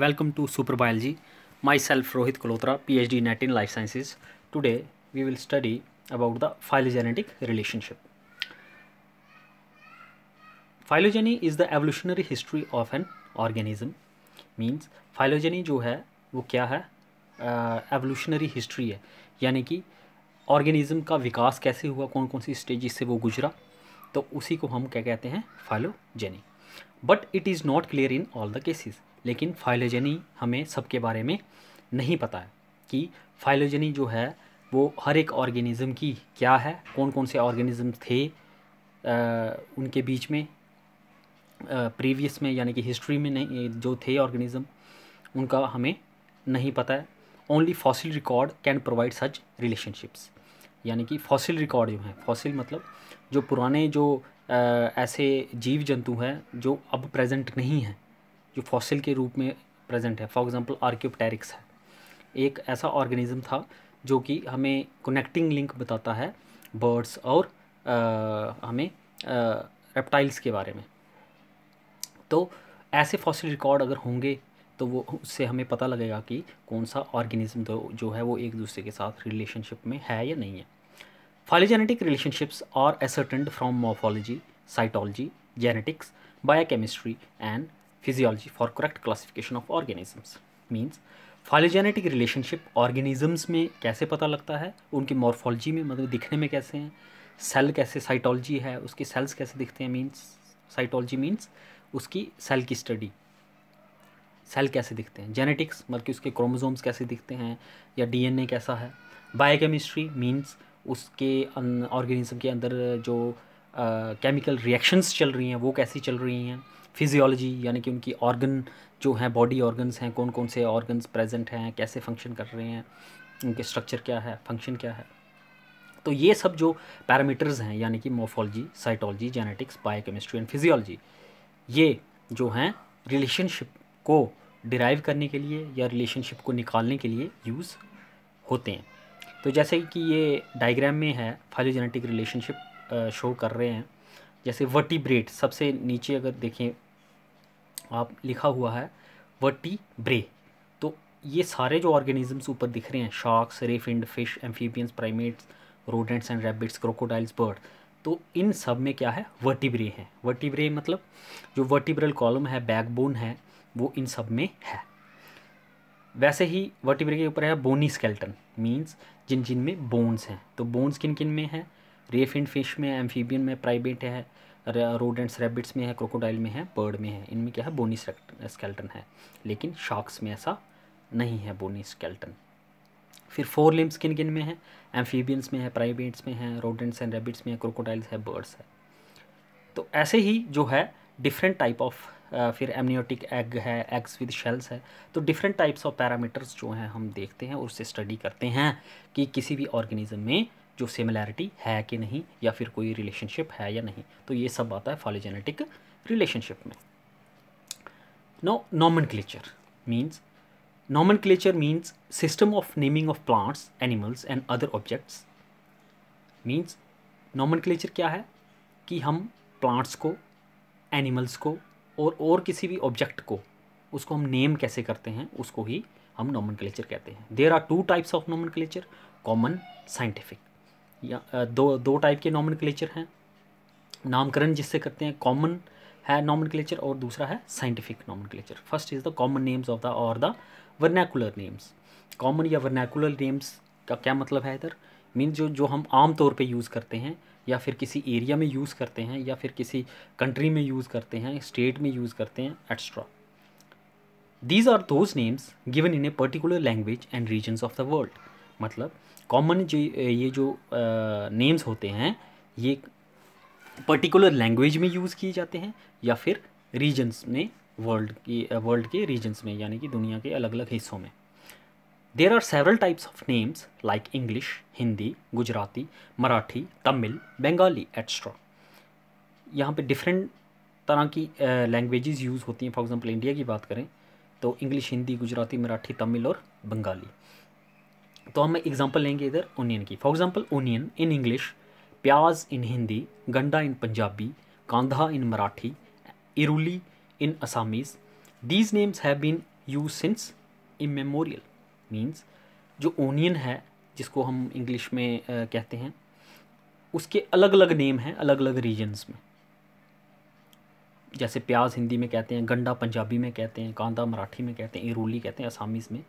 Welcome to Super Biology. Myself Rohit Kolotra, PhD net in Life Sciences. Today we will study about the phylogenetic relationship. Phylogeny is the evolutionary history of an organism. Means phylogeny जो है वो क्या है evolutionary uh, history है यानी कि organism का विकास कैसे हुआ कौन कौन सी स्टेज से वो गुजरा तो उसी को हम क्या कहते हैं phylogeny but it is not clear in all the cases लेकिन फाइलोजेनी हमें सबके बारे में नहीं पता है कि फाइलोजेनी जो है वो हर एक ऑर्गेनिज़म की क्या है कौन कौन से ऑर्गेनिज़म थे आ, उनके बीच में प्रीवियस में यानी कि हिस्ट्री में नहीं जो थे ऑर्गेनिज़म उनका हमें नहीं पता है only fossil record can provide such relationships यानी कि फॉसिल रिकॉर्ड जो है फॉसिल मतलब जो पुराने जो आ, ऐसे जीव जंतु हैं जो अब प्रेजेंट नहीं हैं जो फॉसिल के रूप में प्रेजेंट है फॉर एग्जांपल आर्क्योपटेरिक्स है एक ऐसा ऑर्गेनिज्म था जो कि हमें कनेक्टिंग लिंक बताता है बर्ड्स और आ, हमें रेप्टाइल्स के बारे में तो ऐसे फॉसिल रिकॉर्ड अगर होंगे तो वो उससे हमें पता लगेगा कि कौन सा ऑर्गेनिज्म तो जो है वो एक दूसरे के साथ रिलेशनशिप में है या नहीं है phylogenetic relationships are ascertained from morphology cytology genetics biochemistry and physiology for correct classification of organisms means phylogenetic relationship organisms में कैसे पता लगता है उनकी मॉर्फोलॉजी में मतलब दिखने में कैसे हैं सेल कैसे साइटोलॉजी है उसके सेल्स कैसे दिखते हैं मीन्स साइटोलॉजी मीन्स उसकी सेल की स्टडी सेल कैसे दिखते हैं जेनेटिक्स मतलब कि उसके क्रोमोसोम्स कैसे दिखते हैं या डीएनए कैसा है बायोकेमिस्ट्री मीन्स उसके ऑर्गेनिज्म अं, के अंदर जो केमिकल uh, रिएक्शंस चल रही हैं वो कैसी चल रही हैं फिजियोलॉजी यानी कि उनकी ऑर्गन जो हैं बॉडी ऑर्गन्स हैं कौन कौन से ऑर्गन्स प्रेजेंट हैं कैसे फंक्शन कर रहे हैं उनके स्ट्रक्चर क्या है फंक्शन क्या है तो ये सब जो पैरामीटर्स हैं यानी कि morphology cytology genetics biochemistry and physiology ये जो हैं रिलेशनशिप को डिराइव करने के लिए या रिलेशनशिप को निकालने के लिए यूज़ होते हैं तो जैसे कि ये डायग्राम में है फाइलोजेनेटिक रिलेशनशिप शो कर रहे हैं जैसे वर्टिब्रेट सबसे नीचे अगर देखें आप लिखा हुआ है वर्टी ब्रे तो ये सारे जो ऑर्गेनिजम्स ऊपर दिख रहे हैं sharks ray finned fish amphibians primates rodents and rabbits crocodiles bird तो इन सब में क्या है वर्टिब्रे हैं वर्टिब्रे मतलब जो वर्टिब्रल कॉलम है बैकबोन है वो इन सब में है वैसे ही वर्टिब्रे के ऊपर है बोनी स्केल्टन मीन्स जिन जिन में बोन्स हैं तो बोन्स किन किन में हैं रेफ इंड फिश में एम्फीबियन में प्राइवेट है रोडेंट्स रेबिट्स में है क्रोकोडाइल में है बर्ड में है इनमें क्या है बोनी स्केल्टन है लेकिन शार्क्स में ऐसा नहीं है बोनी स्केल्टन फिर फोर लिम्स किन किन में है एम्फीबियंस में है प्राइवेट्स में है रोडेंट्स एंड रेबिट्स में है क्रोकोडाइल्स है बर्ड्स है तो ऐसे ही जो है डिफरेंट टाइप ऑफ फिर एमनियोटिक एग है एग्स विद शेल्स है तो डिफरेंट टाइप्स ऑफ पैरामीटर्स जो हैं हम देखते हैं और उससे स्टडी करते हैं कि किसी भी ऑर्गेनिज्म में जो सिमिलैरिटी है कि नहीं या फिर कोई रिलेशनशिप है या नहीं तो ये सब आता है फॉलोजेनेटिक रिलेशनशिप में nomenclature means nomenclature means system of naming of plants animals and other objects means nomenclature क्या है कि हम प्लांट्स को एनिमल्स को और और किसी भी ऑब्जेक्ट को उसको हम नेम कैसे करते हैं उसको ही हम नॉमन क्लेचर कहते हैं there are two types of nomenclature common scientific या दो दो टाइप के नॉमन हैं नामकरण जिससे करते हैं कॉमन है नॉमन और दूसरा है scientific nomen first is the common names of the और द वर्नैकुलर नेम्स कॉमन या वर्नैकुलर नेम्स का क्या मतलब है इधर मीन जो जो हम आम तौर पे यूज़ करते हैं या फिर किसी एरिया में यूज़ करते हैं या फिर किसी कंट्री में यूज़ करते हैं स्टेट में यूज़ करते हैं etcetera these are those names given in a particular language and regions of the world मतलब कॉमन जो ये जो नेम्स होते हैं ये पर्टिकुलर लैंग्वेज में यूज़ किए जाते हैं या फिर रीजन्स में वर्ल्ड की वर्ल्ड के रीजन्स में यानी कि दुनिया के अलग अलग हिस्सों में there are several types of names like English Hindi Gujarati Marathi Tamil Bengali etcetera यहाँ पे डिफरेंट तरह की लैंग्वेजेस यूज़ होती हैं फॉर एग्जांपल इंडिया की बात करें तो इंग्लिश हिंदी गुजराती मराठी तमिल और बंगाली तो हम एग्जाम्पल लेंगे इधर ओनियन की for example onion in English pyaz in Hindi ganda in Punjabi kanda in Marathi iruli in Assamese these names have been use since immemorial means जो ओनियन है जिसको हम इंग्लिश में कहते हैं उसके अलग अलग नेम हैं अलग अलग रीजन्स में जैसे प्याज हिंदी में कहते हैं गंडा पंजाबी में कहते हैं कांदा मराठी में कहते हैं इरूली कहते हैं असामीज़ में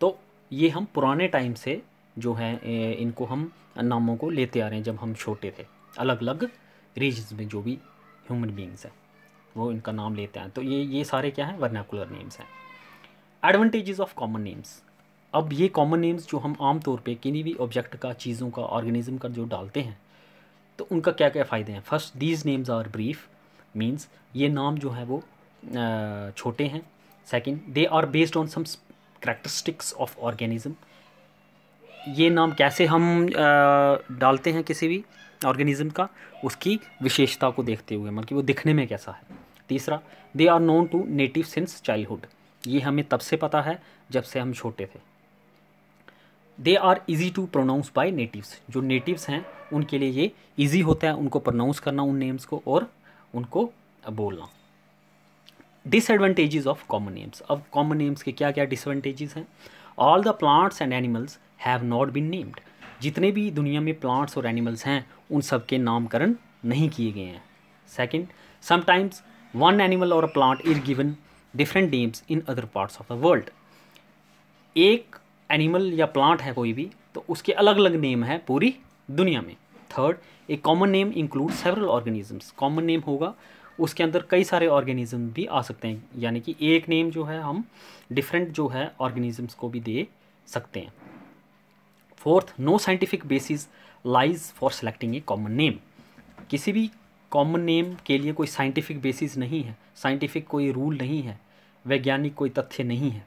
तो ये हम पुराने टाइम से जो हैं इनको हम नामों को लेते आ रहे हैं जब हम छोटे थे अलग अलग रीजन में जो भी ह्यूमन बींग्स हैं वो इनका नाम लेते हैं तो ये ये सारे क्या हैं वर्नाकुलर नेम्स हैं एडवांटेजेस ऑफ कॉमन नेम्स अब ये कॉमन नेम्स जो हम आम तौर पे किसी भी ऑब्जेक्ट का चीज़ों का ऑर्गेनिज्म का जो डालते हैं तो उनका क्या क्या फ़ायदे हैं first these names are brief means ये नाम जो है वो छोटे हैं second they are based on some characteristics of organism ये नाम कैसे हम डालते हैं किसी भी ऑर्गेनिज़म का उसकी विशेषता को देखते हुए मतलब कि वो दिखने में कैसा है तीसरा they are known to native since childhood ये हमें तब से पता है जब से हम छोटे थे they are easy to pronounce by natives जो नेटिव्स हैं उनके लिए ये ईजी होता है उनको प्रोनाउंस करना उन नेम्स को और उनको बोलना डिसएडवांटेजेस ऑफ कॉमन नेम्स अब कॉमन नेम्स के क्या क्या डिसएडवांटेजेस हैं all the plants and animals have not been named जितने भी दुनिया में प्लांट्स और एनिमल्स हैं उन सब के नामकरण नहीं किए गए हैं सेकेंड समटाइम्स वन एनिमल और a plant is given different names in other parts of the world एक एनिमल या प्लांट है कोई भी तो उसके अलग अलग नेम है पूरी दुनिया में third a common name include several organisms common name होगा उसके अंदर कई सारे ऑर्गेनिज्म भी आ सकते हैं यानी कि एक नेम जो है हम डिफरेंट जो है ऑर्गेनिजम्स को भी दे सकते हैं fourth no scientific basis lies for selecting a common name किसी भी कॉमन नेम के लिए कोई साइंटिफिक बेसिस नहीं है साइंटिफिक कोई रूल नहीं है वैज्ञानिक कोई तथ्य नहीं है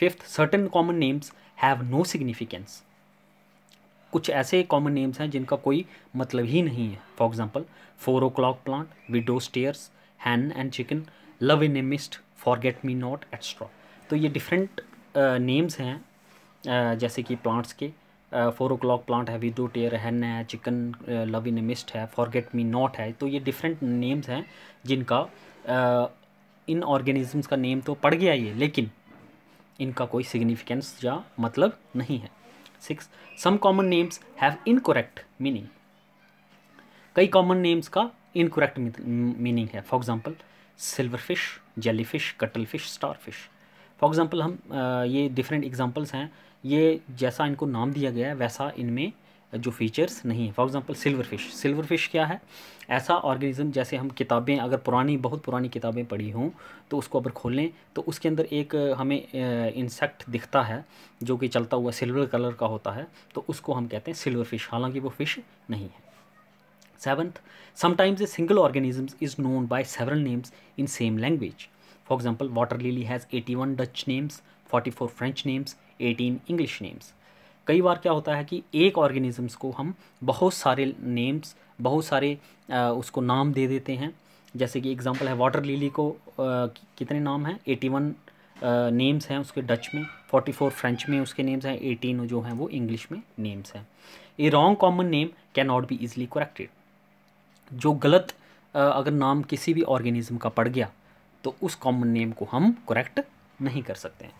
fifth certain common names have no significance कुछ ऐसे कॉमन नेम्स हैं जिनका कोई मतलब ही नहीं है for example four o'clock plant widow's tears hen and chicken love in a mist forget me not etcetera तो ये डिफरेंट नेम्स uh, हैं uh, जैसे कि प्लांट्स के फोर ओ क्लॉक प्लांट है विडो टेयर हैन है chicken love in a mist है forget me not है तो ये डिफरेंट नेम्स हैं जिनका uh, इन ऑर्गेनिजम्स का नेम तो पड़ गया ये लेकिन इनका कोई सिग्निफिकेंस या मतलब नहीं है six some common names have incorrect meaning कई कॉमन नेम्स का इनकोरेक्ट मीनिंग है for example silverfish jellyfish cuttlefish starfish for example हम ये डिफरेंट एग्जाम्पल्स हैं ये जैसा इनको नाम दिया गया है वैसा इनमें जो फीचर्स नहीं है for example silverfish silverfish क्या है ऐसा ऑर्गेनिज्म जैसे हम किताबें अगर पुरानी बहुत पुरानी किताबें पढ़ी हों तो उसको अगर खोलें तो उसके अंदर एक हमें इंसेक्ट दिखता है जो कि चलता हुआ सिल्वर कलर का होता है तो उसको हम कहते हैं सिल्वर फिश हालांकि वो फिश नहीं है seventh sometimes a single organism is known by several names in same language for example water lily has eighty one Dutch names forty four French names eighteen English names कई बार क्या होता है कि एक ऑर्गेनिज़म्स को हम बहुत सारे नेम्स बहुत सारे उसको नाम दे देते हैं जैसे कि एग्जांपल है वाटर लिली को कितने नाम हैं एटी वन नेम्स हैं उसके डच में फोर्टी फोर फ्रेंच में उसके नेम्स हैं एटीन जो हैं वो इंग्लिश में नेम्स हैं a wrong common name can not be easily corrected जो गलत अगर नाम किसी भी ऑर्गेनिज्म का पड़ गया तो उस कॉमन नेम को हम करेक्ट नहीं कर सकते हैं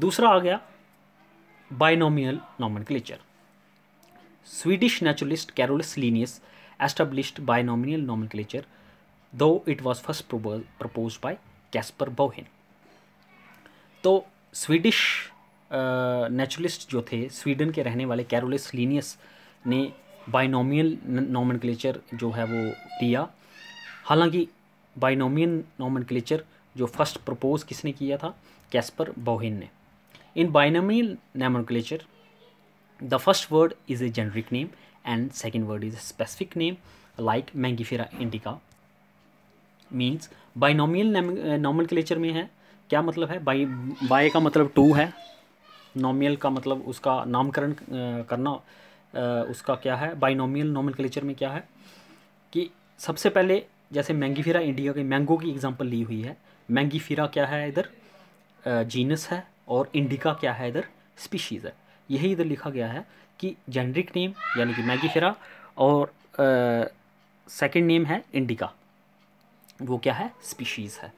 दूसरा आ गया binomial nomenclature. Swedish naturalist Carolus Linnaeus established binomial nomenclature, though it was first proposed by Caspar Bauhin. तो स्वीडिश नेचुरलिस्ट जो थे स्वीडन के रहने वाले कैरोलिस लीनियस ने बाइनोमियल नॉमनक्लेचर जो है वो दिया हालांकि बाइनोमियल नॉमनक्लेचर जो फर्स्ट प्रपोज किसने किया था कैस्पर बोहिन ने In binomial nomenclature, the first word is a generic name and second word is a specific name like Mangifera indica means binomial nomenclature में है क्या मतलब है बाई बाय का मतलब टू है नॉमियल का मतलब उसका नामकरण uh, करना uh, उसका क्या है बाइनोमियल नॉमनक्लेचर में क्या है कि सबसे पहले जैसे मैंगीफिरा इंडिया के मैंगो की एग्जांपल ली हुई है मैंगीफिरा क्या है इधर जीनस uh, है और इंडिका क्या है इधर स्पीशीज़ है यही इधर लिखा गया है कि जेनरिक नेम यानी कि मैगीफेरा और सेकंड नेम है इंडिका वो क्या है स्पीशीज़ है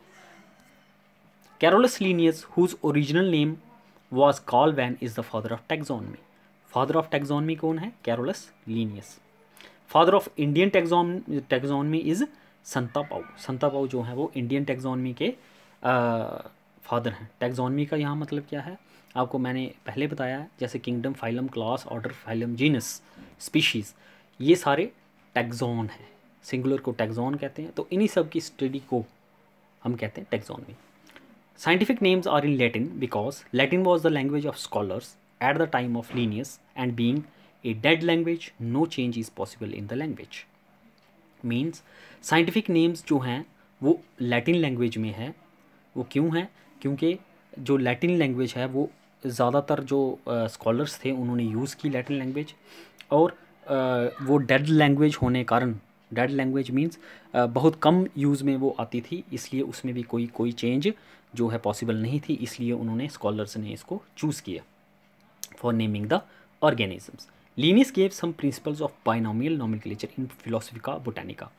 Carolus Linnaeus whose original name was Carl von is the father of taxonomy father of taxonomy कौन है Carolus Linnaeus father of Indian taxon taxonomy is Santapau संता पाऊ जो है वो इंडियन टेक्जोनमी के आ, फादर हैं टैक्सोनमी का यहाँ मतलब क्या है आपको मैंने पहले बताया जैसे kingdom phylum class order phylum genus species ये सारे टैक्सोन हैं सिंगुलर को टैक्सोन कहते हैं तो इन्हीं सब की स्टडी को हम कहते हैं taxonomy scientific names are in Latin because Latin was the language of scholars at the time of Linnaeus and being a dead language no change is possible in the language means scientific names जो हैं वो Latin language में है वो क्यों हैं क्योंकि जो लैटिन लैंग्वेज है वो ज़्यादातर जो स्कॉलर्स थे उन्होंने यूज़ की लैटिन लैंग्वेज और आ, वो डेड लैंग्वेज होने कारण डेड लैंग्वेज मीन्स बहुत कम यूज़ में वो आती थी इसलिए उसमें भी कोई कोई चेंज जो है पॉसिबल नहीं थी इसलिए उन्होंने स्कॉलर्स ने इसको चूज़ किया for naming the organisms Linnaeus gave some principles of binomial nomenclature in Philosophia Botanica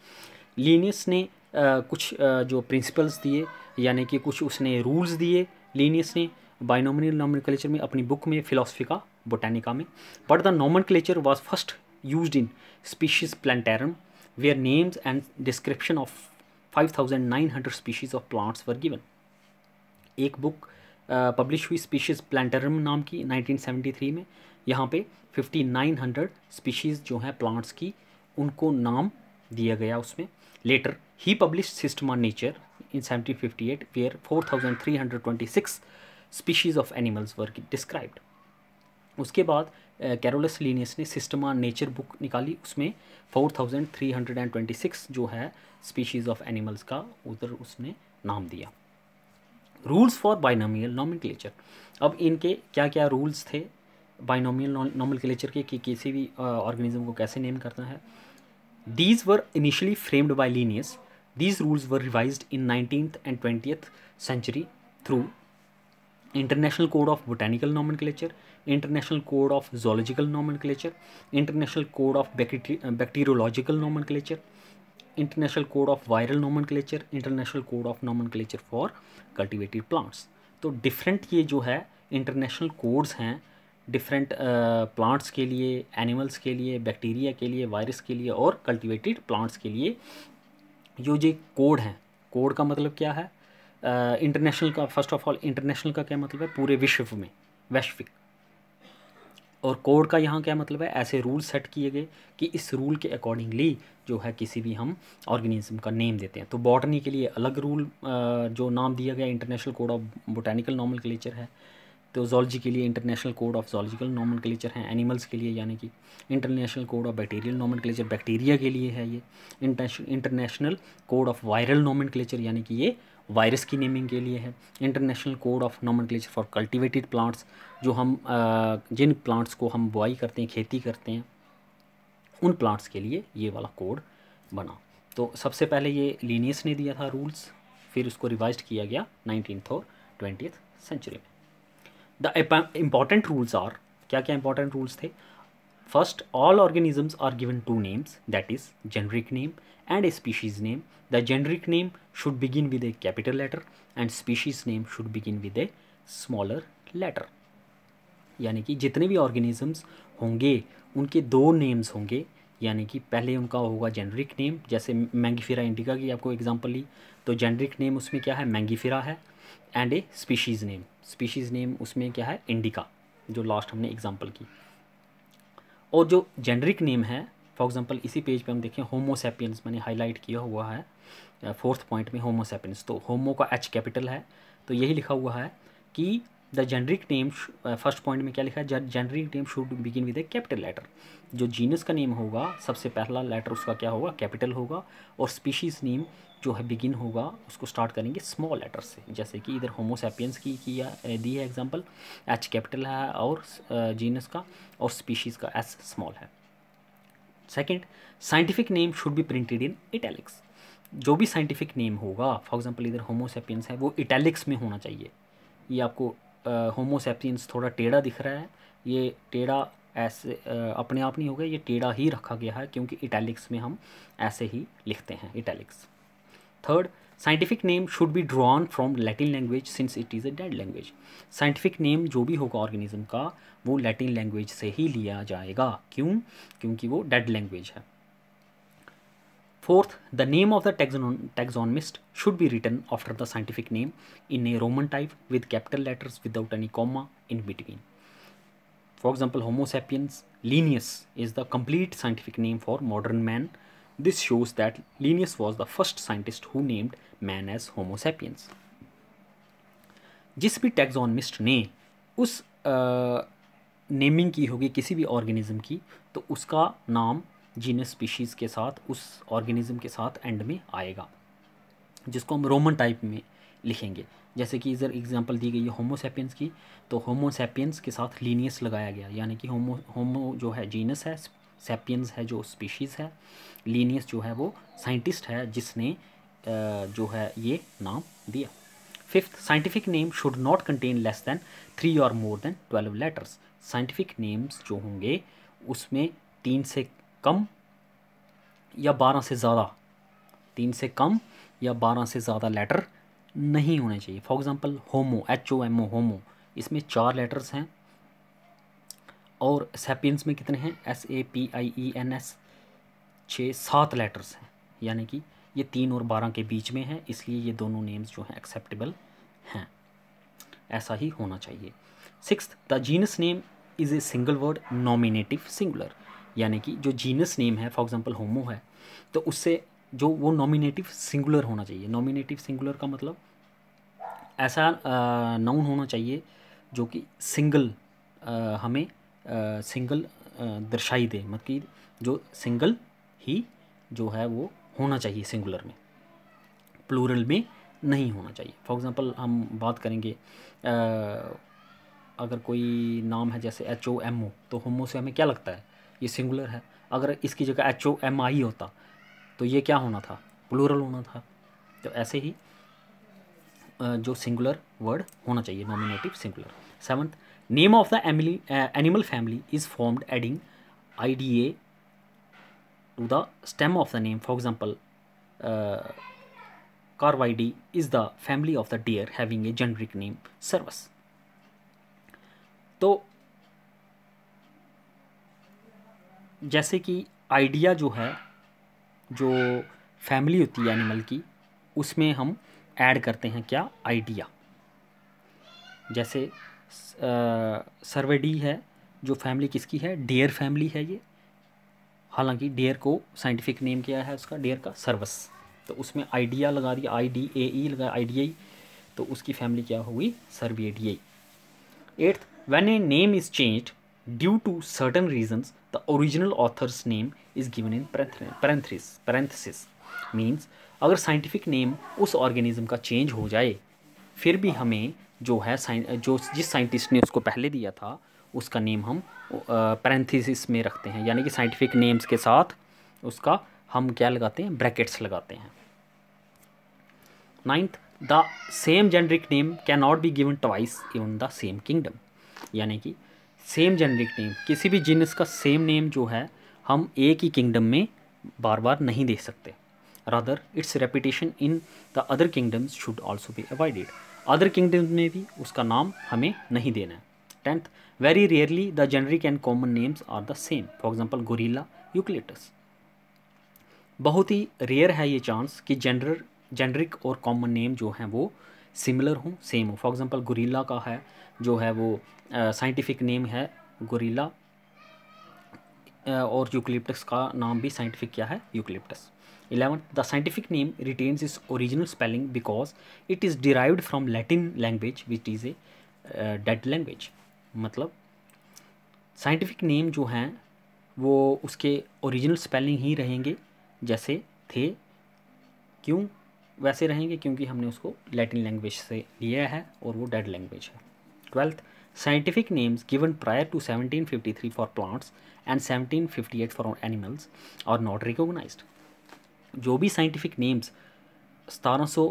Linnaeus ने आ, कुछ आ, जो प्रिंसिपल्स दिए यानी कि कुछ उसने रूल्स दिए लीनियस ने बाइनोमियल नॉमनक्लेचर में अपनी बुक में फिलोसफी का बोटानिका में but the nomenclature was first use in Species Plantarum where names and description of five thousand nine hundred species of plants were given एक book पब्लिश हुई Species Plantarum नाम की 1973 में यहाँ पे 5,900 स्पीशीज़ जो हैं प्लांट्स की उनको नाम दिया गया उसमें Later, he published System on Nature in 1758 where 4326 species of animals were described उसके बाद कैरोलस लीनियस ने सिस्टम ऑन नेचर बुक निकाली उसमें 4326 जो है स्पीशीज़ ऑफ एनिमल्स का उधर उसने नाम दिया रूल्स फॉर बाइनोमियल नॉमिक्लेचर अब इनके क्या क्या रूल्स थे बाइनोमियल नॉमिक्लेचर के कि किसी भी ऑर्गेनिज्म को कैसे नेम करना है These were initially framed by Linnaeus. These rules were revised in 19th and 20th century through International Code of Botanical Nomenclature, International Code of Zoological Nomenclature, International Code of Bacteri Bacteriological Nomenclature, International Code of Viral Nomenclature, International Code of Nomenclature for Cultivated Plants. तो different ये जो है international codes हैं different plants uh, के लिए animals के लिए bacteria के लिए वायरस के लिए और कल्टिवेटेड प्लांट्स के लिए जो जो कोड हैं कोड का मतलब क्या है इंटरनेशनल uh, का फर्स्ट ऑफ ऑल इंटरनेशनल का क्या मतलब है पूरे विश्व में वैश्विक और कोड का यहाँ क्या मतलब है ऐसे रूल सेट किए गए कि इस रूल के अकॉर्डिंगली जो है किसी भी हम ऑर्गेनिज्म का नेम देते हैं तो बॉटनी के लिए अलग रूल uh, जो नाम दिया गया international code of botanical nomenclature है तो जोलॉजी के लिए international code of zoological nomenclature है एनिमल्स के लिए यानी कि international code of bacterial nomenclature bacteria के लिए है ये international code of viral nomenclature यानी कि ये वायरस की नेमिंग के लिए है international code of nomenclature for cultivated plants जो हम जिन प्लांट्स को हम बुआई करते हैं खेती करते हैं उन प्लांट्स के लिए ये वाला कोड बना तो सबसे पहले ये लीनियस ने दिया था रूल्स फिर उसको रिवाइज किया गया नाइनटीन और ट्वेंटी सेंचुरी में द इम्पॉर्टेंट रूल्स आर क्या क्या इंपॉर्टेंट रूल्स थे first all organisms are given two names that is generic name and a species name the generic name should begin with a capital letter and species name should begin with a smaller letter यानी कि जितने भी organisms होंगे उनके दो names होंगे यानी कि पहले उनका होगा जेनरिक नेम जैसे मैंगीफेरा इंडिका की आपको एग्जाम्पल ली तो जेनरिक नेम उसमें क्या है मैंगीफेरा है and a species name species name उसमें क्या है इंडिका जो लास्ट हमने एग्जाम्पल की और जो जेनरिक नेम है फॉर एग्जांपल इसी पेज पे हम देखें होमोसेपियंस मैंने हाईलाइट किया हुआ है फोर्थ पॉइंट में होमोसेपियंस तो होमो का एच कैपिटल है तो यही लिखा हुआ है कि the generic name first point में क्या लिखा है generic name should begin with a capital letter जो जीनस का नेम होगा सबसे पहला लेटर उसका क्या होगा कैपिटल होगा और स्पीशीज़ नेम जो है बिगिन होगा उसको स्टार्ट करेंगे स्मॉल लेटर से जैसे कि इधर होमोसेपियंस की किया दी है एग्जांपल एच कैपिटल है और जीनस का और स्पीशीज़ का एस स्मॉल है second scientific name should be printed in italics जो भी साइंटिफिक नेम होगा फॉर एग्जांपल इधर होमोसेपियंस है वो इटैलिक्स में होना चाहिए ये आपको होमोसेपियंस थोड़ा टेढ़ा दिख रहा है ये टेढ़ा ऐसे अपने आप नहीं होगा ये टेढ़ा ही रखा गया है क्योंकि इटैलिक्स में हम ऐसे ही लिखते हैं italics third scientific name should be drawn from Latin language since it is a dead language scientific name जो भी होगा ऑर्गेनिज्म का वो लैटिन लैंग्वेज से ही लिया जाएगा क्यों क्योंकि वो डेड लैंग्वेज है fourth the name of the taxonomist should be written after the scientific name in a roman type with capital letters without any comma in between for example Homo sapiens Linnaeus is the complete scientific name for modern man This shows that Linnaeus was the first scientist who named man as Homo sapiens. जिस भी टैक्सोनमिस्ट ने उस naming की होगी किसी भी organism की तो उसका नाम जीनस स्पीशीज़ के साथ उस ऑर्गेनिज़म के साथ एंड में आएगा जिसको हम रोमन टाइप में लिखेंगे जैसे कि इधर एग्जांपल दी गई है होमोसेपियंस की तो होमोसेपियंस के साथ लीनियस लगाया गया यानी कि होमो होमो जो है जीनस है सेपियंस है जो स्पीशीज़ है लीनियस जो है वो साइंटिस्ट है जिसने जो है ये नाम दिया fifth scientific name should not contain less than three और more than twelve letters scientific names जो होंगे उसमें तीन से कम या बारह से ज़्यादा तीन से कम या बारह से ज़्यादा लेटर नहीं होने चाहिए for example Homo H O M O Homo इसमें चार लेटर्स हैं और सेपियंस में कितने हैं S A P I E N S छः सात लेटर्स हैं यानी कि ये तीन और बारह के बीच में है इसलिए ये दोनों नेम्स जो हैं एक्सेप्टेबल हैं ऐसा ही होना चाहिए six the genus name is a single word nominative singular यानी कि जो जीनस नेम है फॉर एग्जांपल होमो है तो उससे जो वो नॉमिनेटिव सिंगुलर होना चाहिए नॉमिनेटिव सिंगुलर का मतलब ऐसा नाउन होना चाहिए जो कि सिंगल हमें सिंगल दर्शाई दे मतलब कि जो सिंगल ही जो है वो होना चाहिए सिंगुलर में प्लूरल में नहीं होना चाहिए फॉर एग्ज़ाम्पल हम बात करेंगे आ, अगर कोई नाम है जैसे एच ओ एम ओ तो होमो से हमें क्या लगता है ये सिंगुलर है अगर इसकी जगह एच ओ एम आई होता तो ये क्या होना था प्लूरल होना था तो ऐसे ही जो सिंगुलर वर्ड होना चाहिए nominative singular seventh Name of the emily, uh, animal family is formed adding IDA to the stem of the name. For example, uh, Carvidae is the family of the deer having a generic name Cervus. तो जैसे कि idea जो है जो family होती है animal की उसमें हम ऐड करते हैं क्या आइडिया जैसे सर्वे डी है जो फैमिली किसकी है डियर फैमिली है ये हालांकि डियर को साइंटिफिक नेम क्या है उसका डियर का सर्वस तो उसमें आइडिया लगा दिया आई डी ए ई लगा आई डी आई तो उसकी फैमिली क्या होगी आई eighth when a name is change due to certain reasons the original author's name is given in parenthesis parenthesis means अगर साइंटिफिक नेम उस ऑर्गेनिज्म का चेंज हो जाए फिर भी हमें जो है जो जिस साइंटिस्ट ने उसको पहले दिया था उसका नेम हम पैरेंथिस में रखते हैं यानी कि साइंटिफिक नेम्स के साथ उसका हम क्या लगाते हैं ब्रैकेट्स लगाते हैं ninth the same generic name can not be given twice in the same kingdom यानी कि सेम जेनरिक नेम किसी भी जीनस का सेम नेम जो है हम एक ही किंगडम में बार बार नहीं दे सकते rather its repetition in the other kingdoms should also be avoided other kingdom में भी उसका नाम हमें नहीं देना है tenth very rarely the generic and common names are the same for example gorilla eucalyptus बहुत ही रेयर है ये चांस कि जेनरल जेनरिक और कॉमन नेम जो हैं वो सिमिलर हों सेम हो फॉर एग्जाम्पल गोरीला का है जो है वो साइंटिफिक uh, नेम है गोरीला और यूक्लिप्टस का नाम भी साइंटिफिक क्या है eucalyptus eleven the scientific name retains its original spelling because it is derived from Latin language which is a dead language मतलब साइंटिफिक नेम जो हैं वो उसके ओरिजिनल स्पेलिंग ही रहेंगे जैसे थे क्यों वैसे रहेंगे क्योंकि हमने उसको लैटिन लैंग्वेज से लिया है और वो डेड लैंग्वेज है twelfth Scientific names given prior to 1753 for plants and 1758 for animals are not recognized. जो भी साइंटिफिक नेम्स सतारह सौ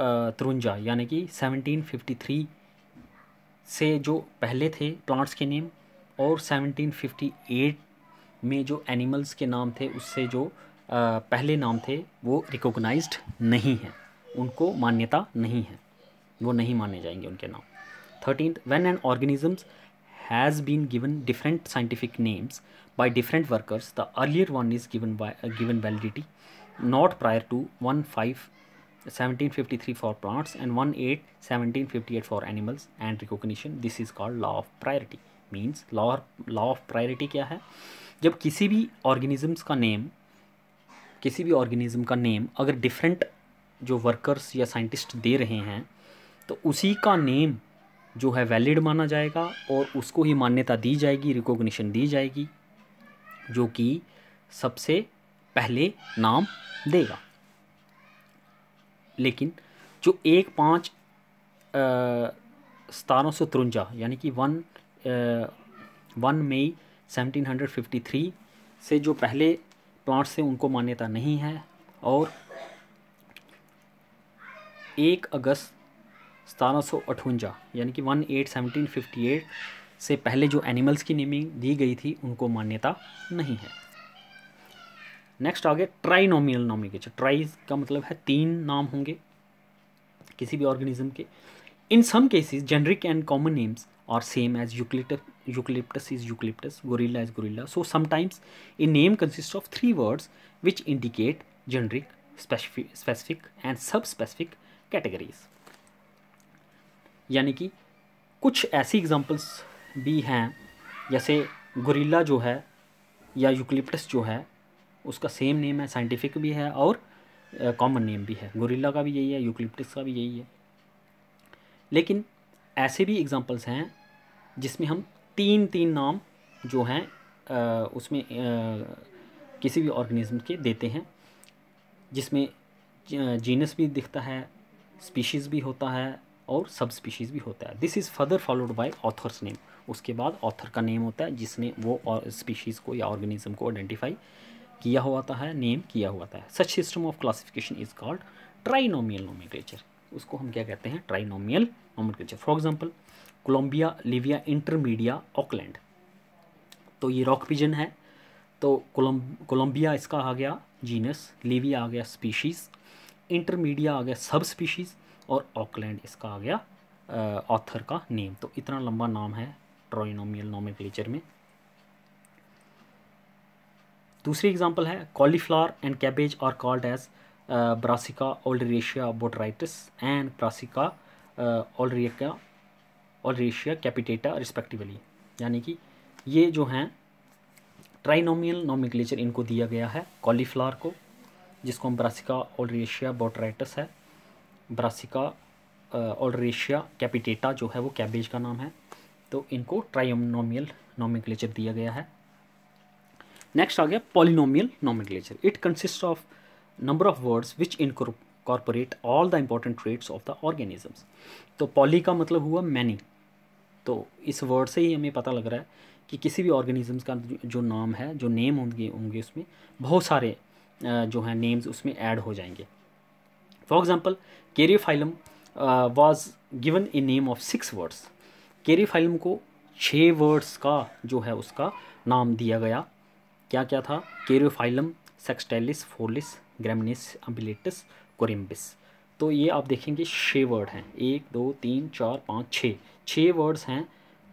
तिरुंजा यानी कि 1753 से जो पहले थे प्लांट्स के नेम और 1758 में जो एनिमल्स के नाम थे उससे जो पहले नाम थे वो रिकॉग्नाइज्ड नहीं हैं उनको मान्यता नहीं है वो नहीं माने जाएंगे उनके नाम Thirteenth, when an organism has been given different scientific names by different workers, the earlier one is given by uh, given validity, not prior to 1 5 1753 for plants and 1 8 1758 for animals and recognition. This is called law of priority. मीन्स law law of priority क्या है जब किसी भी organisms का name किसी भी organism का नेम अगर डिफरेंट जो वर्कर्स या साइंटिस्ट दे रहे हैं तो उसी का नेम जो है वैलिड माना जाएगा और उसको ही मान्यता दी जाएगी रिकॉग्निशन दी जाएगी जो कि सबसे पहले नाम देगा लेकिन जो एक पाँच सतारह सौ तिरुंजा यानी कि one one May seventeen hundred fifty three से जो पहले प्लांट्स थे उनको मान्यता नहीं है और एक अगस्त सतारह सौ अठवंजा यानी कि one eight seventeen fifty eight से पहले जो एनिमल्स की नेमिंग दी गई थी उनको मान्यता नहीं है नेक्स्ट आ ट्राई ट्राइनोमियल नॉमिनेचर ट्राई का मतलब है तीन नाम होंगे किसी भी ऑर्गेनिज्म के in some cases generic and common names are same as eucalyptus eucalyptus is eucalyptus gorilla is gorilla so sometimes a name consist of three words which indicate generic specific and subspecific categories यानी कि कुछ ऐसी examples भी हैं जैसे gorilla जो है या यूक्लिप्टस जो है उसका सेम नेम है साइंटिफिक भी है और कॉमन नेम भी है गोरिल्ला का भी यही है यूक्लिप्टस का भी यही है लेकिन ऐसे भी एग्ज़ाम्पल्स हैं जिसमें हम तीन तीन नाम जो हैं उसमें आ, किसी भी ऑर्गेनिज्म के देते हैं जिसमें जीनस भी दिखता है स्पीशीज़ भी होता है और सब स्पीशीज़ भी होता है this is further followed by authors name उसके बाद ऑथर का नेम होता है जिसने वो स्पीशीज़ को या ऑर्गेनिज्म को आइडेंटिफाई किया हुआ था है नेम किया हुआ था such system of classification is called trinomial nomenclature उसको हम क्या कहते हैं trinomial nomenclature for example Columba livia intermedia ऑकलैंड तो ये रॉक पिजन है तो कोलम्बिया इसका आ गया जीनस लिविया आ गया स्पीशीज़ इंटरमीडिया आ गया सब स्पीशीज़ और ऑकलैंड इसका आ गया ऑथर का नेम तो इतना लंबा नाम है ट्रोइनोमियल नोमिक्लेचर में दूसरी एग्जांपल है cauliflower and cabbage are called as Brassica oleracea botrytis and Brassica ओल्ड्रियका ओल्ड्रेशिया कैपिटेटा रिस्पेक्टिवली यानी कि ये जो हैं ट्राइनोमियल नोमिक्लेचर इनको दिया गया है कॉलीफ्लावर को जिसको हम ब्रासिका रेशिया बोटराइटस है ब्रासिका और रेशिया कैपिटेटा जो है वो कैबेज का नाम है तो इनको ट्राइमनोमियल नोमिक्लेचर दिया गया है नेक्स्ट आ गया polynomial nomenclature it consist of number of words which incorporate all the important traits of the organisms तो पॉली का मतलब हुआ मैनी तो इस वर्ड से ही हमें पता लग रहा है कि किसी भी ऑर्गेनिजम्स का जो नाम है जो नेम होंगे होंगे उसमें बहुत सारे जो हैं नेम्स उसमें ऐड हो जाएंगे For example, caryophyllum was uh, given given name of six words words. caryophyllum को छः वर्ड्स का जो है उसका नाम दिया गया क्या क्या था केरियोफाइलम सेक्सटेलिस फोलिस ग्रेमिनिस अबिलेटस कोरिम्बिस तो ये आप देखेंगे छः वर्ड हैं एक दो तीन चार पाँच छः छः वर्ड्स हैं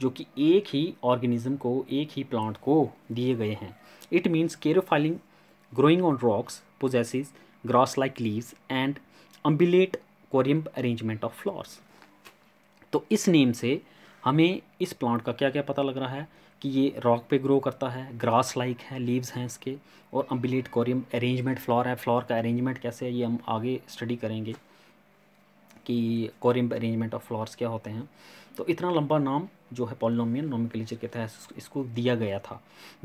जो कि एक ही ऑर्गेनिज्म को एक ही प्लांट को दिए गए हैं it means caryophyllum growing on rocks possesses grass like leaves and umbellate corymb arrangement of flowers तो इस नेम से हमें इस प्लांट का क्या क्या पता लग रहा है कि ये रॉक पे ग्रो करता है ग्रास लाइक है लीव्स हैं इसके और अम्बिलेट कोरियम अरेंजमेंट फ्लावर है फ्लावर का अरेंजमेंट कैसे है ये हम आगे स्टडी करेंगे कि कोरियम अरेंजमेंट ऑफ फ्लावर्स क्या होते हैं तो इतना लंबा नाम जो है पॉलिनोमियल नोमिकलेचर के तहत इसको दिया गया था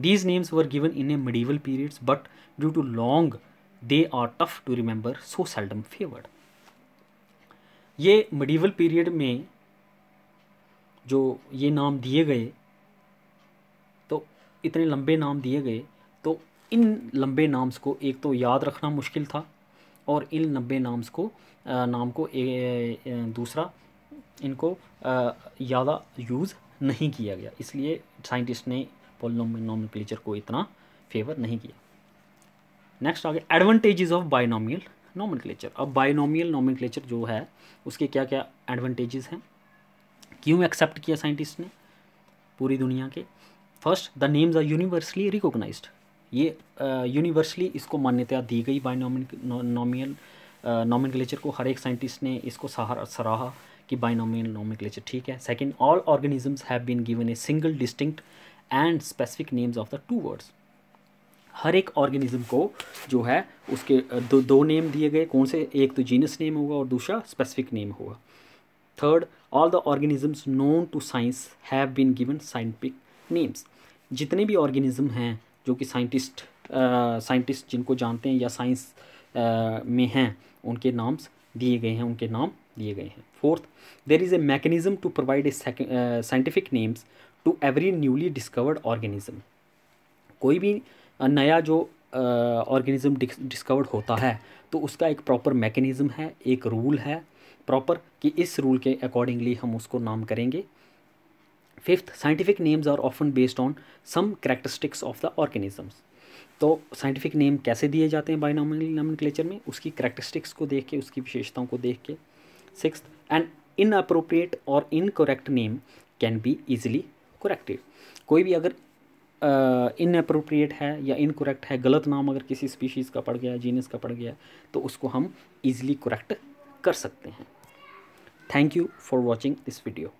these names were given in a medieval periods but due to long they are tough to remember so seldom favoured ये मडिवल पीरियड में जो ये नाम दिए गए तो इतने लंबे नाम दिए गए तो इन लंबे नाम्स को एक तो याद रखना मुश्किल था और इन लंबे नाम्स को नाम को ए, ए, दूसरा इनको ज़्यादा यूज़ नहीं किया गया इसलिए साइंटिस्ट ने पोलोम नॉमक्लेचर को इतना फेवर नहीं किया नेक्स्ट आगे एडवांटेजेस ऑफ बाइनोमियल नॉमनक्लेचर अब बाइनोमियल नॉमनक्लेचर जो है उसके क्या क्या एडवांटेजेस हैं क्यों एक्सेप्ट किया साइंटिस्ट ने पूरी दुनिया के first the names are universally recognise ये यूनिवर्सली uh, इसको मान्यता दी गई बाई नॉमियल नॉमिनक्लेचर को हर एक साइंटिस्ट ने इसको सहारा सराहा कि बाइनोमियल नॉमिनक्लेचर ठीक है second all organisms have been given a single distinct and specific names of the two words हर एक ऑर्गेनिज्म को जो है उसके दो दो नेम दिए गए कौन से एक तो जीनस नेम होगा और दूसरा स्पेसिफिक नेम होगा third all the organisms known to science have been given scientific names जितने भी ऑर्गेनिज्म हैं जो कि साइंटिस्ट साइंटिस्ट जिनको जानते हैं या साइंस में हैं उनके नाम्स दिए गए हैं उनके नाम दिए गए हैं fourth there is a mechanism to provide a scientific names to every newly discovered organism कोई भी नया जो ऑर्गेनिज्म डिस्कवर्ड होता है तो उसका एक प्रॉपर मैकेनिज़्म है एक रूल है प्रॉपर कि इस रूल के अकॉर्डिंगली हम उसको नाम करेंगे fifth scientific names are often based on some characteristics of the organisms तो साइंटिफिक नेम कैसे दिए जाते हैं बाइनॉमिनल क्लेचर में उसकी करेक्टरिस्टिक्स को देख के उसकी विशेषताओं को देख के सिक्स एंड इनअप्रोप्रिएट और incorrect name can be easily corrected कोई भी अगर इनअप्रोप्रिएट है या इनकोरेक्ट है गलत नाम अगर किसी स्पीशीज़ का पड़ गया जीनस का पड़ गया तो उसको हम ईज़िली करेक्ट कर सकते हैं thank you for watching this video